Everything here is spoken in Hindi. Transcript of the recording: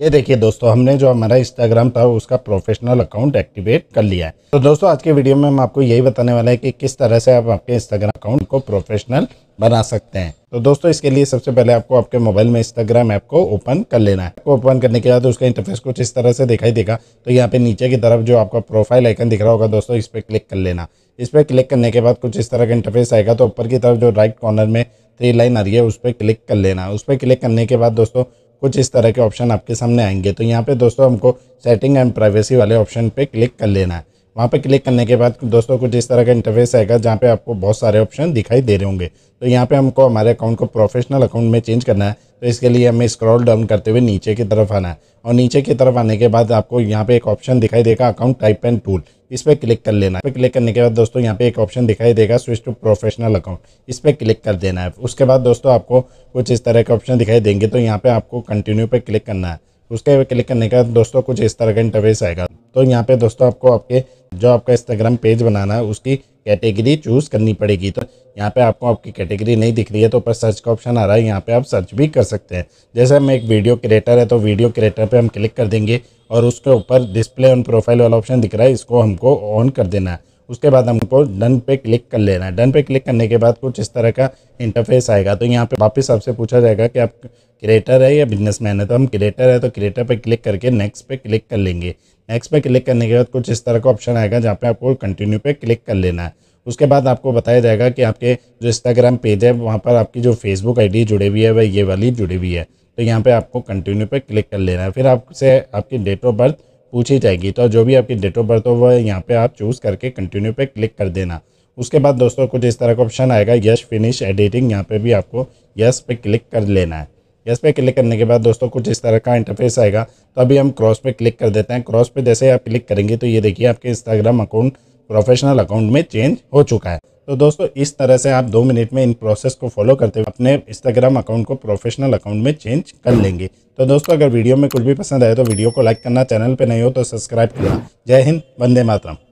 ये देखिए दोस्तों हमने जो हमारा इंस्टाग्राम था उसका प्रोफेशनल अकाउंट एक्टिवेट कर लिया है तो दोस्तों आज के वीडियो में हम आपको यही बताने वाला है कि किस तरह से आप आपके इंस्टाग्राम अकाउंट को प्रोफेशनल बना सकते हैं तो दोस्तों इसके लिए सबसे पहले आपको आपके मोबाइल में इंस्टाग्राम ऐप को ओपन कर लेना है आपको ओपन करने के बाद तो उसका इंटरफेस कुछ इस तरह से दिखाई देगा तो यहाँ पे नीचे की तरफ जो आपका प्रोफाइल आइकन दिख रहा होगा दोस्तों इस पर क्लिक कर लेना इस पर क्लिक करने के बाद कुछ इस तरह का इंटरफेस आएगा तो ऊपर की तरफ जो राइट कॉर्नर में थ्री लाइन आ रही है उस पर क्लिक कर लेना उस पर क्लिक करने के बाद दोस्तों कुछ इस तरह के ऑप्शन आपके सामने आएंगे तो यहाँ पे दोस्तों हमको सेटिंग एंड प्राइवेसी वाले ऑप्शन पे क्लिक कर लेना है वहाँ पे क्लिक करने के बाद दोस्तों कुछ इस तरह का इंटरफेस आएगा जहाँ पे आपको बहुत सारे ऑप्शन दिखाई दे रहे होंगे तो यहाँ पे हमको हमारे अकाउंट को प्रोफेशनल अकाउंट में चेंज करना है तो इसके लिए हमें स्क्रॉल डाउन करते हुए नीचे की तरफ आना है और नीचे की तरफ आने के बाद आपको यहाँ पे एक ऑप्शन दिखाई देगा अकाउंट टाइप एंड टूल इस पर क्लिक कर लेना है पे क्लिक करने के बाद दोस्तों यहाँ पे एक ऑप्शन दिखाई देगा स्विच टू प्रोफेशनल अकाउंट इस पर क्लिक कर देना है उसके बाद दोस्तों आपको कुछ इस तरह के ऑप्शन दिखाई देंगे तो यहाँ पे आपको कंटिन्यू पे क्लिक करना है उसके क्लिक करने के बाद दोस्तों कुछ इस तरह का इंटरवेस आएगा तो यहाँ पे दोस्तों आपको आपके जो आपका इंस्टाग्राम पेज बनाना है उसकी कैटेगरी चूज़ करनी पड़ेगी तो यहाँ पे आपको आपकी कैटेगरी नहीं दिख रही है तो ऊपर सर्च का ऑप्शन आ रहा है यहाँ पे आप सर्च भी कर सकते हैं जैसे हम एक वीडियो क्रिएटर है तो वीडियो क्रिएटर पे हम क्लिक कर देंगे और उसके ऊपर डिस्प्ले ऑन प्रोफाइल वाला ऑप्शन दिख रहा है इसको हमको ऑन कर देना है उसके बाद हमको डन पे क्लिक कर लेना है डन पे क्लिक करने के बाद कुछ इस तरह का इंटरफेस आएगा तो यहाँ पे वापस आपसे पूछा जाएगा कि आप क्रिएटर है या बिजनेसमैन है तो हम क्रिएटर है तो क्रिएटर पे क्लिक करके नेक्स्ट पे क्लिक कर लेंगे नेक्स्ट पे क्लिक करने के बाद कुछ इस तरह का ऑप्शन आएगा जहाँ पे आपको कंटिन्यू पे क्लिक कर लेना है उसके बाद आपको बताया जाएगा कि आपके जो इंस्टाग्राम पेज है वहाँ पर आपकी जो फेसबुक डी जुड़ी हुई है वह ये वाली जुड़ी हुई है तो यहाँ पर आपको कंटिन्यू पर क्लिक कर लेना है फिर आपसे आपकी डेट ऑफ बर्थ पूछी जाएगी तो जो भी आपकी डेट ऑफ बर्थ हो वह यहाँ पर आप चूज़ करके कंटिन्यू पर क्लिक कर देना उसके बाद दोस्तों कुछ इस तरह का ऑप्शन आएगा यस फिनिश एडिटिंग यहाँ पे भी आपको यस पे क्लिक कर लेना है यस पे क्लिक करने के बाद दोस्तों कुछ इस तरह का इंटरफेस आएगा तो अभी हम क्रॉस पे क्लिक कर देते हैं क्रॉस पे जैसे आप क्लिक करेंगे तो ये देखिए आपके इंस्टाग्राम अकाउंट प्रोफेशनल अकाउंट में चेंज हो चुका है तो दोस्तों इस तरह से आप दो मिनट में इन प्रोसेस को फॉलो करते हुए अपने इंस्टाग्राम अकाउंट को प्रोफेशनल अकाउंट में चेंज कर लेंगे तो दोस्तों अगर वीडियो में कुछ भी पसंद आए तो वीडियो को लाइक करना चैनल पर नहीं हो तो सब्सक्राइब करना जय हिंद वंदे मातरम